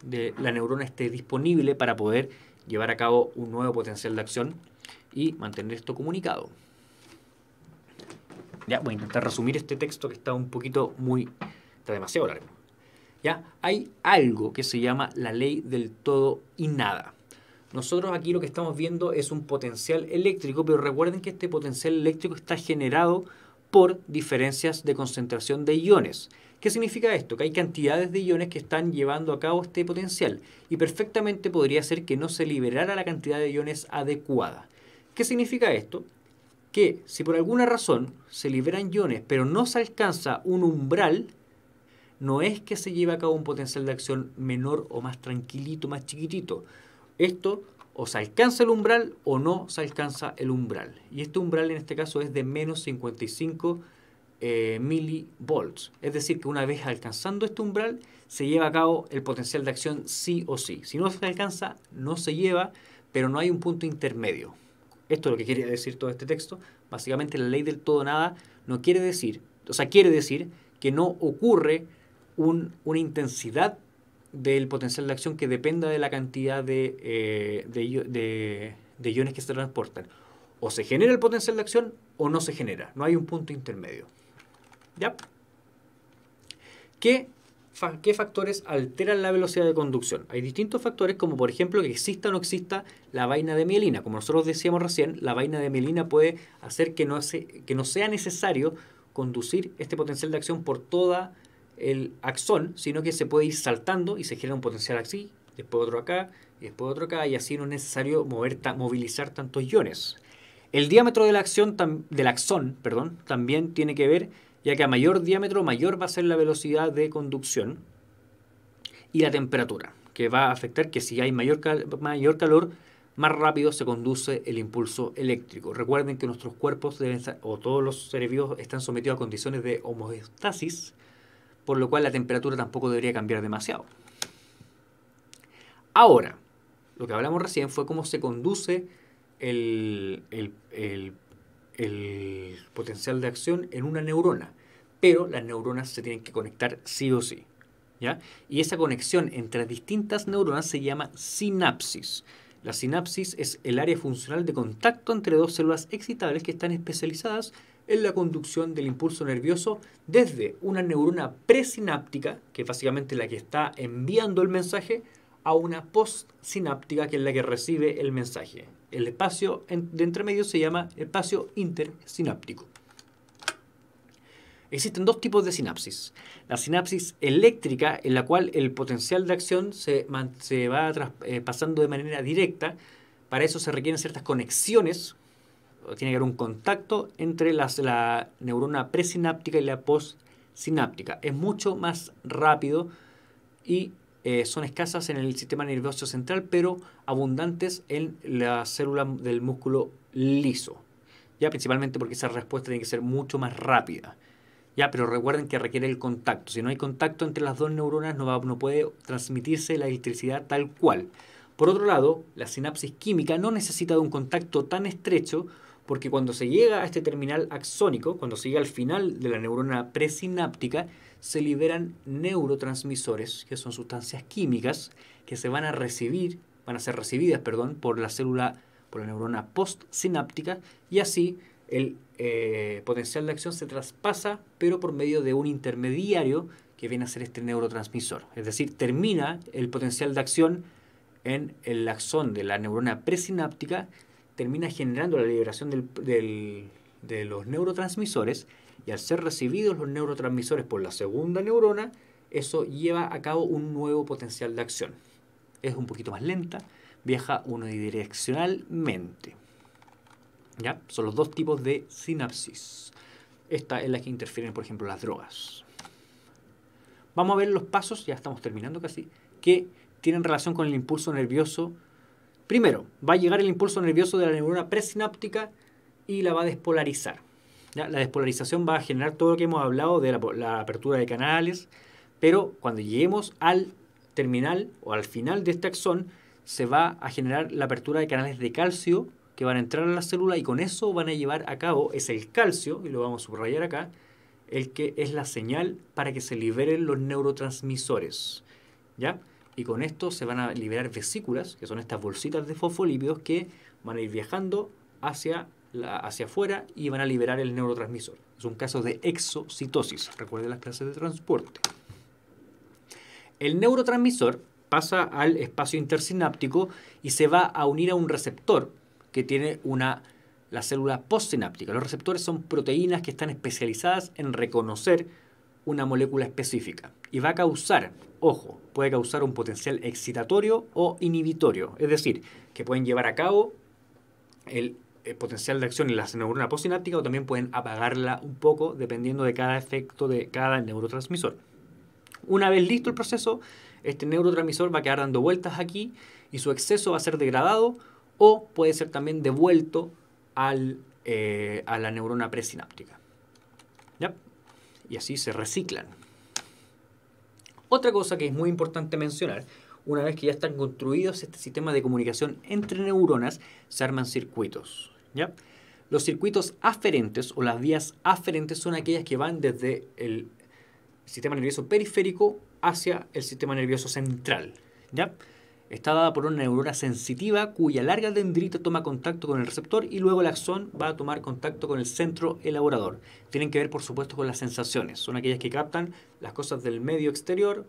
de la neurona esté disponible para poder llevar a cabo un nuevo potencial de acción y mantener esto comunicado. Ya, voy a intentar resumir este texto que está un poquito muy, demasiado largo. Ya, hay algo que se llama la ley del todo y nada. Nosotros aquí lo que estamos viendo es un potencial eléctrico, pero recuerden que este potencial eléctrico está generado por diferencias de concentración de iones. ¿Qué significa esto? Que hay cantidades de iones que están llevando a cabo este potencial y perfectamente podría ser que no se liberara la cantidad de iones adecuada. ¿Qué significa esto? Que si por alguna razón se liberan iones pero no se alcanza un umbral, no es que se lleve a cabo un potencial de acción menor o más tranquilito, más chiquitito. Esto o se alcanza el umbral o no se alcanza el umbral. Y este umbral en este caso es de menos 55 eh, milivolts. Es decir, que una vez alcanzando este umbral, se lleva a cabo el potencial de acción sí o sí. Si no se alcanza, no se lleva, pero no hay un punto intermedio. Esto es lo que quiere decir todo este texto. Básicamente la ley del todo nada no quiere decir, o sea, quiere decir que no ocurre una intensidad del potencial de acción que dependa de la cantidad de, eh, de, de, iones que se transportan. O se genera el potencial de acción o no se genera. No hay un punto intermedio. ¿Ya? ¿Qué, factores alteran la velocidad de conducción? Hay distintos factores, como por ejemplo que exista o no exista la vaina de mielina. Como nosotros decíamos recién, la vaina de mielina puede hacer que no, sea necesario conducir este potencial de acción por toda el axón, sino que se puede ir saltando y se genera un potencial así, después otro acá, y después otro acá, y así no es necesario mover movilizar tantos iones. El diámetro de la acción, del axón perdón, también tiene que ver ya que a mayor diámetro mayor va a ser la velocidad de conducción y la temperatura, que va a afectar que si hay mayor, calor, más rápido se conduce el impulso eléctrico. Recuerden que nuestros cuerpos o todos los seres están sometidos a condiciones de homeostasis, por lo cual la temperatura tampoco debería cambiar demasiado. Ahora, lo que hablamos recién fue cómo se conduce el, el el potencial de acción en una neurona, pero las neuronas se tienen que conectar sí o sí. ¿ya? Y esa conexión entre distintas neuronas se llama sinapsis. La sinapsis es el área funcional de contacto entre dos células excitables que están especializadas en la conducción del impulso nervioso desde una neurona presináptica, que es básicamente la que está enviando el mensaje, a una postsináptica, que es la que recibe el mensaje. El espacio de medio se llama espacio intersináptico. Existen dos tipos de sinapsis. La sinapsis eléctrica, en la cual el potencial de acción se, se va eh, pasando de manera directa. Para eso se requieren ciertas conexiones. Tiene que haber un contacto entre la neurona presináptica y la postsináptica. Es mucho más rápido y eh, son escasas en el sistema nervioso central, pero abundantes en la célula del músculo liso. Ya principalmente porque esa respuesta tiene que ser mucho más rápida. Ya, pero recuerden que requiere el contacto. Si no hay contacto entre las dos neuronas, no, no puede transmitirse la electricidad tal cual. Por otro lado, la sinapsis química no necesita de un contacto tan estrecho porque cuando se llega a este terminal axónico, cuando se llega al final de la neurona presináptica, se liberan neurotransmisores, que son sustancias químicas que se van a recibir, van a ser recibidas, perdón, por la célula, por la neurona postsináptica y así el eh, potencial de acción se traspasa, pero por medio de un intermediario que viene a ser este neurotransmisor. Es decir, termina el potencial de acción en el axón de la neurona presináptica, termina generando la liberación de los neurotransmisores y al ser recibidos los neurotransmisores por la segunda neurona, eso lleva a cabo un nuevo potencial de acción. Es un poquito más lenta, viaja unidireccionalmente. ¿Ya? Son los dos tipos de sinapsis. Esta es la que interfieren, por ejemplo, las drogas. Vamos a ver los pasos, ya estamos terminando casi, que tienen relación con el impulso nervioso. Primero, va a llegar el impulso nervioso de la neurona presináptica y la va a despolarizar. La despolarización va a generar todo lo que hemos hablado de la, apertura de canales, pero cuando lleguemos al terminal o al final de este axón, se va a generar la apertura de canales de calcio que van a entrar a la célula y con eso van a llevar a cabo, es el calcio, y lo vamos a subrayar acá, el que es la señal para que se liberen los neurotransmisores. ¿Ya? Y con esto se van a liberar vesículas, que son estas bolsitas de fosfolípidos que van a ir viajando hacia hacia afuera y van a liberar el neurotransmisor. Es un caso de exocitosis. Recuerden las clases de transporte. El neurotransmisor pasa al espacio intersináptico y se va a unir a un receptor que tiene una la célula postsináptica. Los receptores son proteínas que están especializadas en reconocer una molécula específica y va a causar, ojo, puede causar un potencial excitatorio o inhibitorio, es decir, que pueden llevar a cabo el eh, potencial de acción en las neuronas postsinápticas o también pueden apagarla un poco dependiendo de cada efecto de cada neurotransmisor. Una vez listo el proceso, este neurotransmisor va a quedar dando vueltas aquí y su exceso va a ser degradado o puede ser también devuelto eh, a la neurona presináptica. Y así se reciclan. Otra cosa que es muy importante mencionar, una vez que ya están construidos este sistema de comunicación entre neuronas, se arman circuitos. ¿ya? Los circuitos aferentes o las vías aferentes son aquellas que van desde el sistema nervioso periférico hacia el sistema nervioso central. ¿ya? Está dada por una neurona sensitiva cuya larga dendrita toma contacto con el receptor y luego la axón va a tomar contacto con el centro elaborador. Tienen que ver, por supuesto, con las sensaciones. Son aquellas que captan las cosas del medio exterior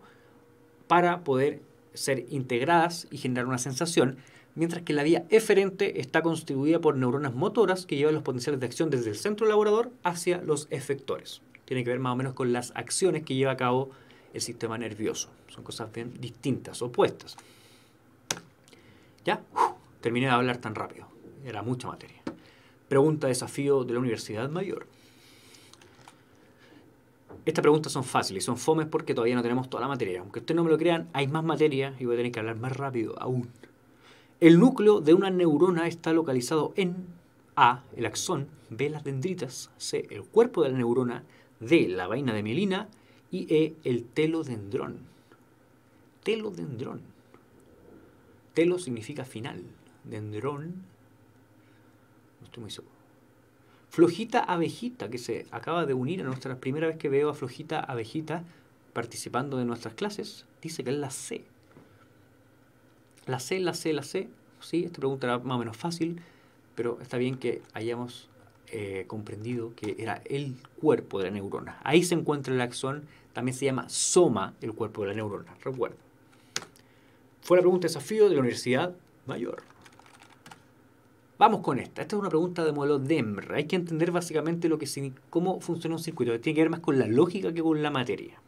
para poder ser integradas y generar una sensación mientras que la vía eferente está constituida por neuronas motoras que llevan los potenciales de acción desde el centro elaborador hacia los efectores. Tiene que ver más o menos con las acciones que lleva a cabo el sistema nervioso. Son cosas bien distintas, opuestas. Ya, terminé de hablar tan rápido. Era mucha materia. Pregunta desafío de la Universidad Mayor. Estas preguntas son fáciles y son fomes porque todavía no tenemos toda la materia. Aunque ustedes no me lo crean, hay más materia y voy a tener que hablar más rápido aún. El núcleo de una neurona está localizado en A, el axón, B, las dendritas, C, el cuerpo de la neurona, D, la vaina de mielina y E, el telodendrón. Telodendrón. Telo significa final. Dendrón. No estoy muy seguro. Flojita Abejita, que se acaba de unir a nuestra primera vez que veo a Flojita Abejita participando de nuestras clases, dice que es la C. La C, la C, la C, sí, esta pregunta era más o menos fácil, pero está bien que hayamos eh, comprendido que era el cuerpo de la neurona. Ahí se encuentra el axón, también se llama soma el cuerpo de la neurona, Recuerdo. Fue la pregunta de desafío de la Universidad Mayor. Vamos con esta. Esta es una pregunta de modelo DEMR. Hay que entender básicamente lo que, cómo funciona un circuito. Tiene que ver más con la lógica que con la materia.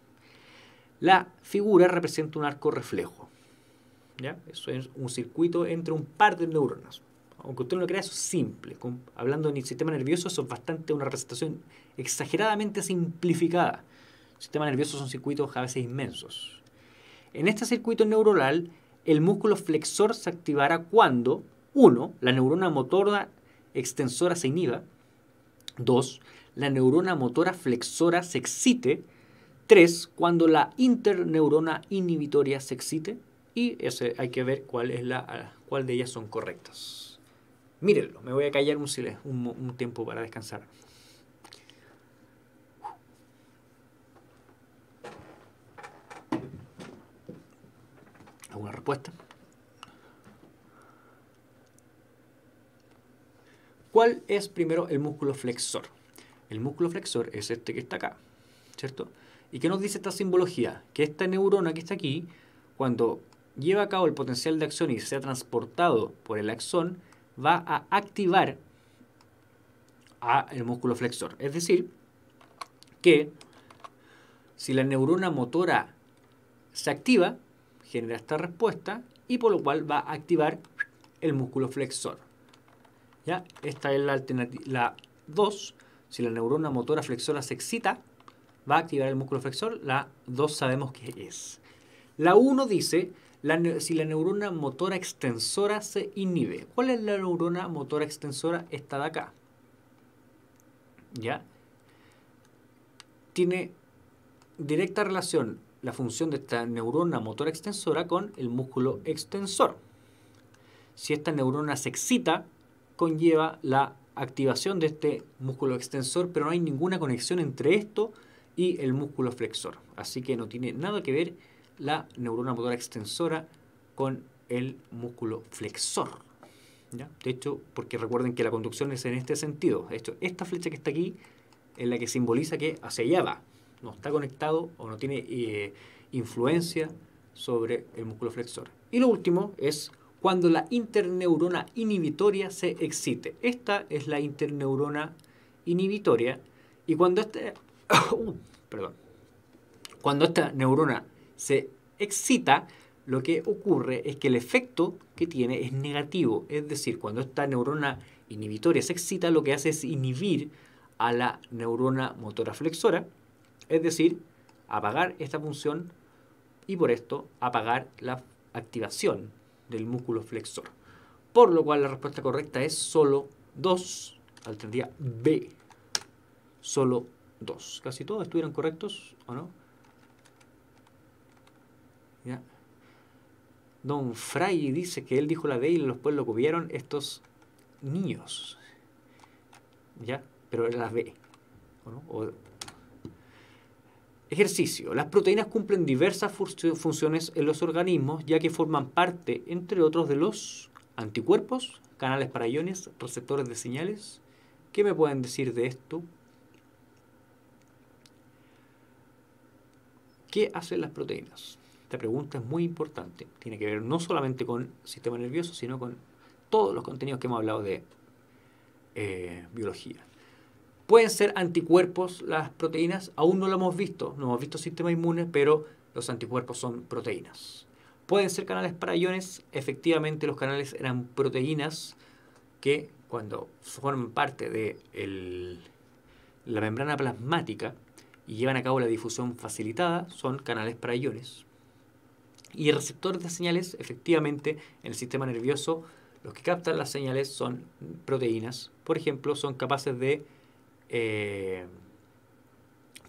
La figura representa un arco reflejo. ¿ya? Eso es un circuito entre un par de neuronas. Aunque usted no lo crea, eso es simple. hablando en sistema nervioso, eso es bastante una representación exageradamente simplificada. El sistema nervioso son circuitos a veces inmensos. En este circuito neuronal, el músculo flexor se activará cuando, uno, la neurona motora extensora se inhiba, 2. La neurona motora flexora se excite. 3. Cuando la interneurona inhibitoria se excite y hay que ver cuál, es la, ah, cuál de ellas son correctas. Mírenlo, me voy a callar un, un, un tiempo para descansar. ¿Alguna respuesta? ¿Cuál es primero el músculo flexor? El músculo flexor es este que está acá, ¿cierto? ¿Y qué nos dice esta simbología? Que esta neurona que está aquí, cuando lleva a cabo el potencial de acción y sea transportado por el axón, va a activar a el músculo flexor. Es decir, que si la neurona motora se activa, genera esta respuesta y por lo cual va a activar el músculo flexor. ¿Ya? Esta es la alternativa 2. Si la neurona motora flexora se excita, va a activar el músculo flexor. La 2 sabemos que es. La 1 dice si la neurona motora extensora se inhibe. ¿Cuál es la neurona motora extensora? Esta de acá. ¿Ya? Tiene directa relación la función de esta neurona motora extensora con el músculo extensor. Si esta neurona se excita, conlleva la activación de este músculo extensor, pero no hay ninguna conexión entre esto y el músculo flexor. Así que no tiene nada que ver la neurona motora extensora con el músculo flexor. De hecho, porque recuerden que la conducción es en este sentido. De hecho, esta flecha que está aquí es la que simboliza que hacia allá va. No está conectado o no tiene eh, influencia sobre el músculo flexor. Y lo último es cuando la interneurona inhibitoria se excite. Esta es la interneurona inhibitoria y cuando esta, uh, perdón, cuando esta neurona se excita, lo que ocurre es que el efecto que tiene es negativo. Es decir, cuando esta neurona inhibitoria se excita, lo que hace es inhibir a la neurona motora flexora, es decir, apagar esta función y por esto apagar la activación del músculo flexor. Por lo cual la respuesta correcta es solo 2, alternativa B, solo 2. Casi todos estuvieron correctos, ¿o no? Don Fray dice que él dijo la ley y los pueblos cubrieron estos niños. ¿Ya? Pero las B. Ejercicio. Las proteínas cumplen diversas funciones en los organismos, ya que forman parte, entre otros, de los anticuerpos, canales para iones, receptores de señales. ¿Qué me pueden decir de esto? ¿Qué hacen las proteínas? Esta pregunta es muy importante. Tiene que ver no solamente con sistema nervioso, sino con todos los contenidos que hemos hablado de eh, biología. ¿Pueden ser anticuerpos las proteínas? Aún no lo hemos visto, no hemos visto sistema inmune, pero los anticuerpos son proteínas. ¿Pueden ser canales para iones? Efectivamente, los canales eran proteínas que cuando forman parte de la membrana plasmática y llevan a cabo la difusión facilitada, son canales para iones y receptores de señales, efectivamente, en el sistema nervioso, los que captan las señales son proteínas. Por ejemplo, son capaces de eh,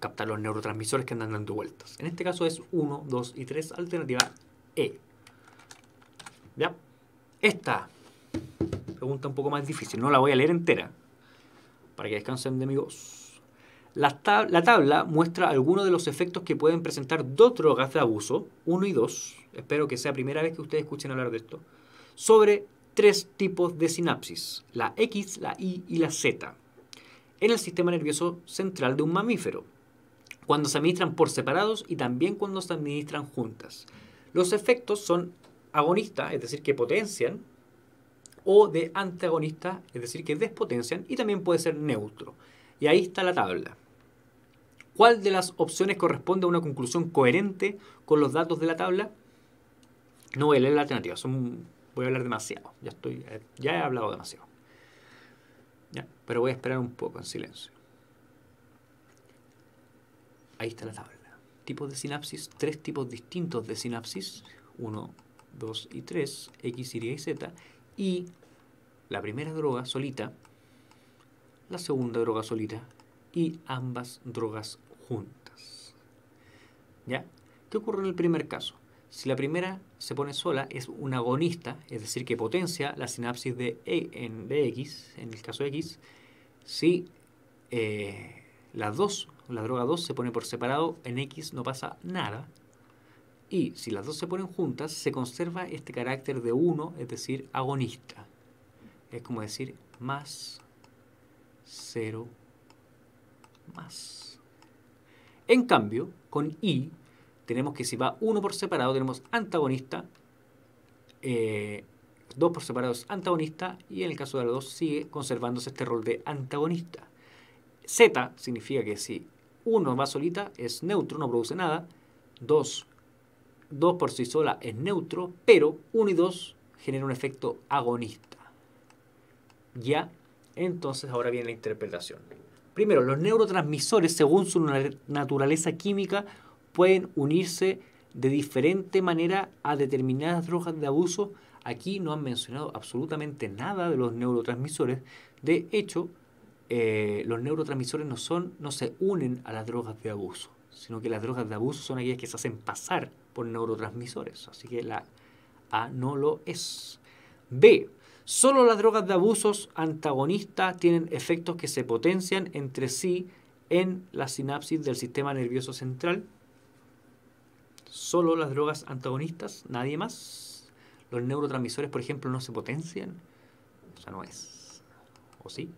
captar los neurotransmisores que andan dando vueltas. En este caso es 1, 2 y 3, alternativa E. ¿Ya? Esta pregunta un poco más difícil, no la voy a leer entera, para que descansen de mi voz. La, tabla muestra algunos de los efectos que pueden presentar dos drogas de abuso, 1 y 2, espero que sea la primera vez que ustedes escuchen hablar de esto, sobre tres tipos de sinapsis, la X, la Y y la Z, en el sistema nervioso central de un mamífero, cuando se administran por separados y también cuando se administran juntas. Los efectos son agonistas, es decir, que potencian, o de antagonista, es decir, que despotencian, y también puede ser neutro. Y ahí está la tabla. ¿Cuál de las opciones corresponde a una conclusión coherente con los datos de la tabla? No voy a leer la alternativa, son, voy a hablar demasiado. Ya, estoy, eh, ya he hablado demasiado. pero voy a esperar un poco en silencio. Ahí está la tabla. Tipos de sinapsis, tres tipos distintos de sinapsis, 1, 2 y 3, X, Y y Z. Y la primera droga solita, la segunda droga solita y ambas drogas ¿Ya? ¿Qué ocurre en el primer caso? Si la primera se pone sola, es un agonista, es decir, que potencia la sinapsis de, e, en, X, en el caso X, si eh, las dos, la droga 2 se pone por separado, en X no pasa nada. Y si las dos se ponen juntas, se conserva este carácter de 1, es decir, agonista. Es como decir más 0 más. En cambio, con I tenemos que si va uno por separado, tenemos antagonista, eh, dos por es antagonista, y en el caso de los dos sigue conservándose este rol de antagonista. Z significa que si uno va solita, es neutro, no produce nada. Dos por sí sola es neutro, pero uno y dos genera un efecto agonista. Ya, entonces ahora viene la interpretación. Primero, los neurotransmisores, según su naturaleza química, pueden unirse de diferente manera a determinadas drogas de abuso. Aquí no han mencionado absolutamente nada de los neurotransmisores. De hecho, eh, los neurotransmisores no, no se unen a las drogas de abuso, sino que las drogas de abuso son aquellas que se hacen pasar por neurotransmisores. Así que la A no lo es. B. Solo las drogas de abusos antagonistas tienen efectos que se potencian entre sí en la sinapsis del sistema nervioso central. Solo las drogas antagonistas, nadie más. Los neurotransmisores, por ejemplo, no se potencian. O sea, no es. ¿O sí?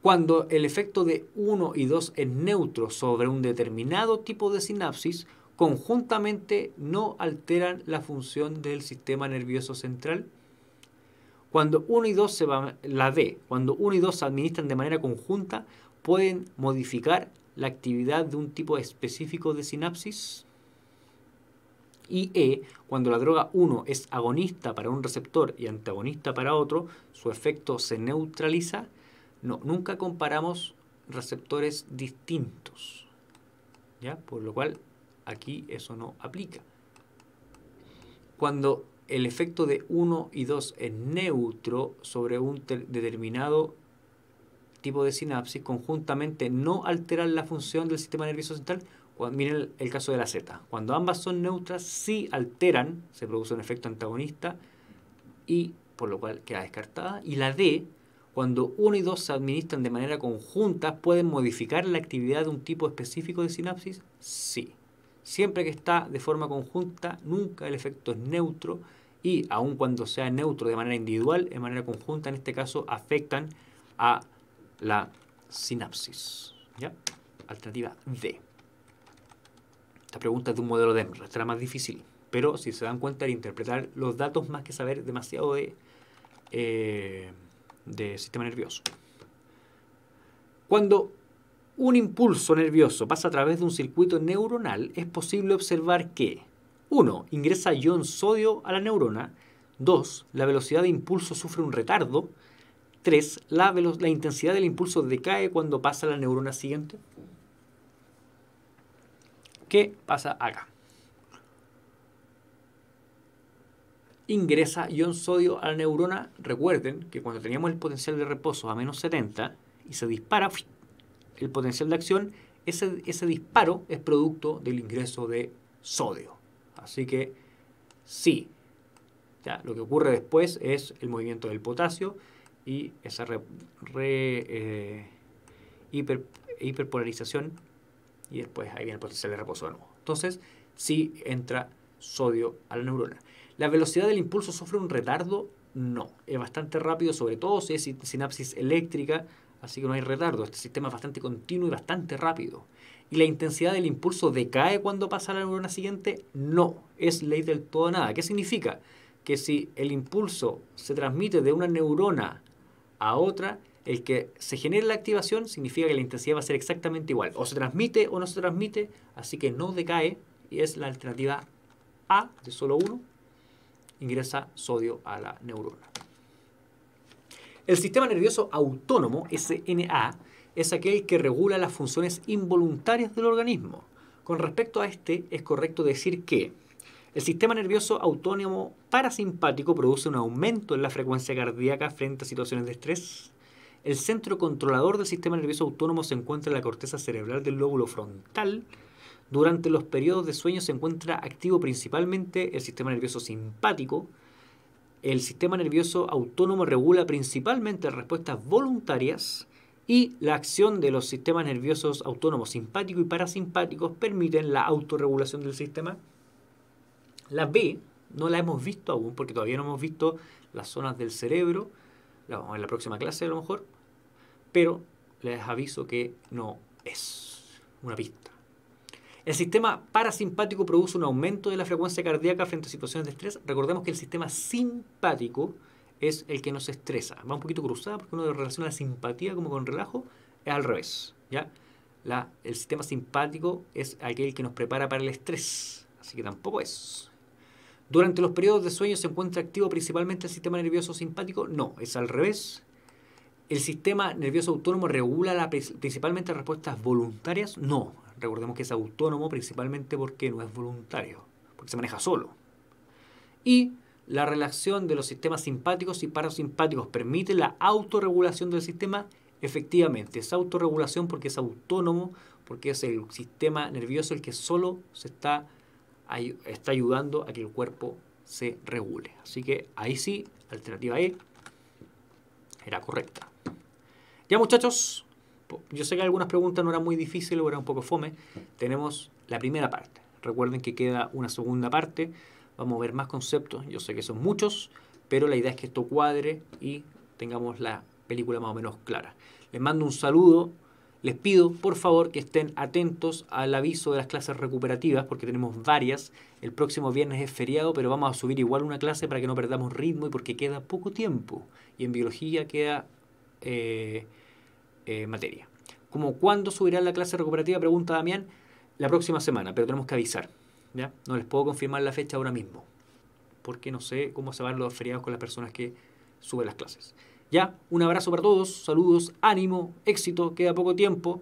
Cuando el efecto de 1 y 2 es neutro sobre un determinado tipo de sinapsis, conjuntamente no alteran la función del sistema nervioso central cuando 1 y 2 se la D, cuando y 2 administran de manera conjunta, pueden modificar la actividad de un tipo específico de sinapsis. Y E, cuando la droga 1 es agonista para un receptor y antagonista para otro, su efecto se neutraliza. No, nunca comparamos receptores distintos. ¿Ya? Por lo cual aquí eso no aplica. Cuando el efecto de 1 y 2 es neutro sobre un determinado tipo de sinapsis conjuntamente no alteran la función del sistema nervioso central. miren el, el, caso de la Z. Cuando ambas son neutras, sí alteran, se produce un efecto antagonista y por lo cual queda descartada. Y la D, cuando 1 y 2 se administran de manera conjunta, ¿pueden modificar la actividad de un tipo específico de sinapsis? Sí. Siempre que está de forma conjunta, nunca el efecto es neutro y aun cuando sea neutro de manera individual, en manera conjunta, en este caso, afectan a la sinapsis. ¿ya? Alternativa D. Esta pregunta es de un modelo de es la más difícil, pero si se dan cuenta al interpretar los datos más que saber demasiado de, eh, de sistema nervioso. Cuando un impulso nervioso pasa a través de un circuito neuronal, es posible observar que 1. Ingresa ion sodio a la neurona. 2. La velocidad de impulso sufre un retardo. 3. La, intensidad del impulso decae cuando pasa a la neurona siguiente. ¿Qué pasa acá? Ingresa ion sodio a la neurona. Recuerden que cuando teníamos el potencial de reposo a menos 70 y se dispara el potencial de acción, ese disparo es producto del ingreso de sodio. Así que sí. lo que ocurre después es el movimiento del potasio y esa eh, hiperpolarización y después ahí viene el potencial de reposo de nuevo. Entonces, sí entra sodio a la neurona. ¿La velocidad del impulso sufre un retardo? No, es bastante rápido, sobre todo si es sinapsis eléctrica, así que no hay retardo. Este sistema es bastante continuo y bastante rápido y la intensidad del impulso decae cuando pasa a la neurona siguiente, no, es ley del todo nada. ¿Qué significa? Que si el impulso se transmite de una neurona a otra, el que se genere la activación significa que la intensidad va a ser exactamente igual. O se transmite o no se transmite, así que no decae y es la alternativa A de solo uno. Ingresa sodio a la neurona. El sistema nervioso autónomo, SNA, es aquel que regula las funciones involuntarias del organismo. Con respecto a este, es correcto decir que el sistema nervioso autónomo parasimpático produce un aumento en la frecuencia cardíaca frente a situaciones de estrés. El centro controlador del sistema nervioso autónomo se encuentra en la corteza cerebral del lóbulo frontal. Durante los periodos de sueño se encuentra activo principalmente el sistema nervioso simpático. El sistema nervioso autónomo regula principalmente respuestas voluntarias y la acción de los sistemas nerviosos autónomos simpáticos y parasimpáticos permiten la autorregulación del sistema. La B no la hemos visto aún porque todavía no hemos visto las zonas del cerebro, la en la próxima clase a lo mejor, pero les aviso que no es una pista. El sistema parasimpático produce un aumento de la frecuencia cardíaca frente a situaciones de estrés. Recordemos que el sistema simpático es el que nos estresa. Va un poquito cruzada porque uno relaciona la simpatía como con relajo, es al revés. ¿ya? La, el sistema simpático es aquel que nos prepara para el estrés, así que tampoco es. Durante los periodos de sueño se encuentra activo principalmente el sistema nervioso simpático, no, es al revés. El sistema nervioso autónomo regula principalmente respuestas voluntarias, no, recordemos que es autónomo principalmente porque no es voluntario, porque se maneja solo. Y la relación de los sistemas simpáticos y parasimpáticos permite la autorregulación del sistema, efectivamente, es autorregulación porque es autónomo, porque es el sistema nervioso el que solo se está, está ayudando a que el cuerpo se regule. Así que ahí sí, alternativa E era correcta. Ya muchachos, yo sé que algunas preguntas no eran muy difíciles o eran un poco fome. Tenemos la primera parte. Recuerden que queda una segunda parte vamos a ver más conceptos. Yo sé que son muchos, pero la idea es que esto cuadre y tengamos la película más o menos clara. Les mando un saludo. Les pido, por favor, que estén atentos al aviso de las clases recuperativas, porque tenemos varias. El próximo viernes es feriado, pero vamos a subir igual una clase para que no perdamos ritmo y porque queda poco tiempo. Y en biología queda eh, eh, materia. Como cuándo subirá la clase recuperativa, pregunta Damián, la próxima semana, pero tenemos que avisar. No les puedo confirmar la fecha ahora mismo, porque no sé cómo se van los feriados con las personas que suben las clases. Ya, un abrazo para todos, saludos, ánimo, éxito, queda poco tiempo,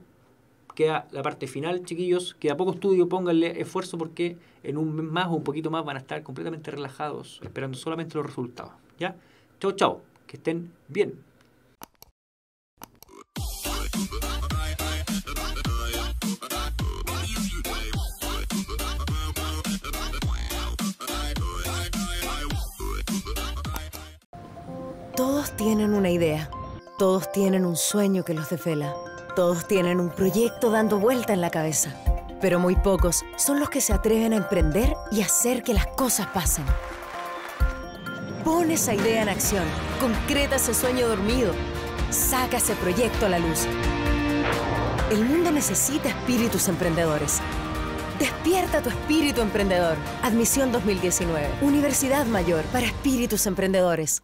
queda la parte final, chiquillos, queda poco estudio, pónganle esfuerzo porque en un mes más o un poquito más van a estar completamente relajados, esperando solamente los resultados. ¿Ya? Chao, chao, que estén bien. tienen una idea. Todos tienen un sueño que los defela. Todos tienen un proyecto dando vuelta en la cabeza. Pero muy pocos son los que se atreven a emprender y hacer que las cosas pasen. Pon esa idea en acción. Concreta ese sueño dormido. Saca ese proyecto a la luz. El mundo necesita espíritus emprendedores. Despierta tu espíritu emprendedor. Admisión 2019. Universidad Mayor para espíritus emprendedores.